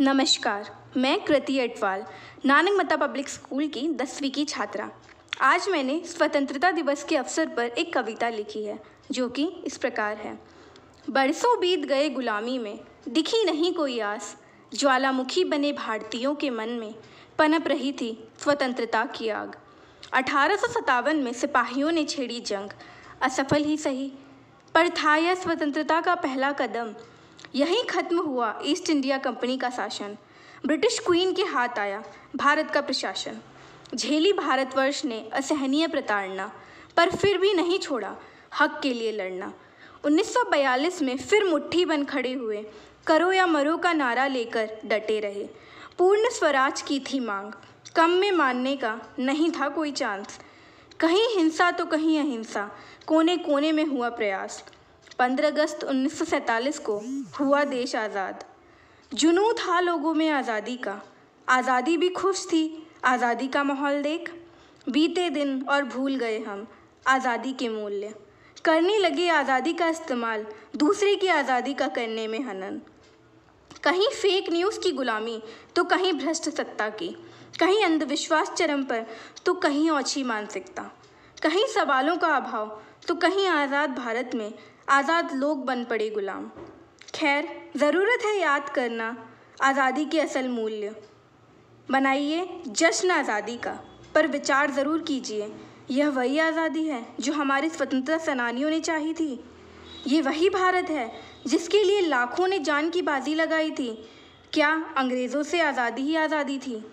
नमस्कार मैं कृति अटवाल नानक मता पब्लिक स्कूल की दसवीं की छात्रा आज मैंने स्वतंत्रता दिवस के अवसर पर एक कविता लिखी है जो कि इस प्रकार है बरसों बीत गए गुलामी में दिखी नहीं कोई आस ज्वालामुखी बने भारतीयों के मन में पनप रही थी स्वतंत्रता की आग अठारह में सिपाहियों ने छेड़ी जंग असफल ही सही पर था यह स्वतंत्रता का पहला कदम यहीं खत्म हुआ ईस्ट इंडिया कंपनी का शासन ब्रिटिश क्वीन के हाथ आया भारत का प्रशासन झेली भारतवर्ष ने असहनीय प्रताड़ना पर फिर भी नहीं छोड़ा हक के लिए लड़ना 1942 में फिर मुट्ठी बन खड़े हुए करो या मरो का नारा लेकर डटे रहे पूर्ण स्वराज की थी मांग कम में मानने का नहीं था कोई चांस कहीं हिंसा तो कहीं अहिंसा कोने कोने में हुआ प्रयास पंद्रह अगस्त उन्नीस को हुआ देश आज़ाद जुनू था लोगों में आज़ादी का आज़ादी भी खुश थी आज़ादी का माहौल देख बीते दिन और भूल गए हम आज़ादी के मूल्य करने लगे आज़ादी का इस्तेमाल दूसरे की आज़ादी का करने में हनन कहीं फेक न्यूज़ की गुलामी तो कहीं भ्रष्ट सत्ता की कहीं अंधविश्वास चरम पर तो कहीं ओछी मानसिकता कहीं सवालों का अभाव तो कहीं आज़ाद भारत में आज़ाद लोग बन पड़े गुलाम खैर ज़रूरत है याद करना आज़ादी के असल मूल्य बनाइए जश्न आज़ादी का पर विचार ज़रूर कीजिए यह वही आज़ादी है जो हमारे स्वतंत्रता सेनानियों ने चाही थी ये वही भारत है जिसके लिए लाखों ने जान की बाजी लगाई थी क्या अंग्रेज़ों से आज़ादी ही आज़ादी थी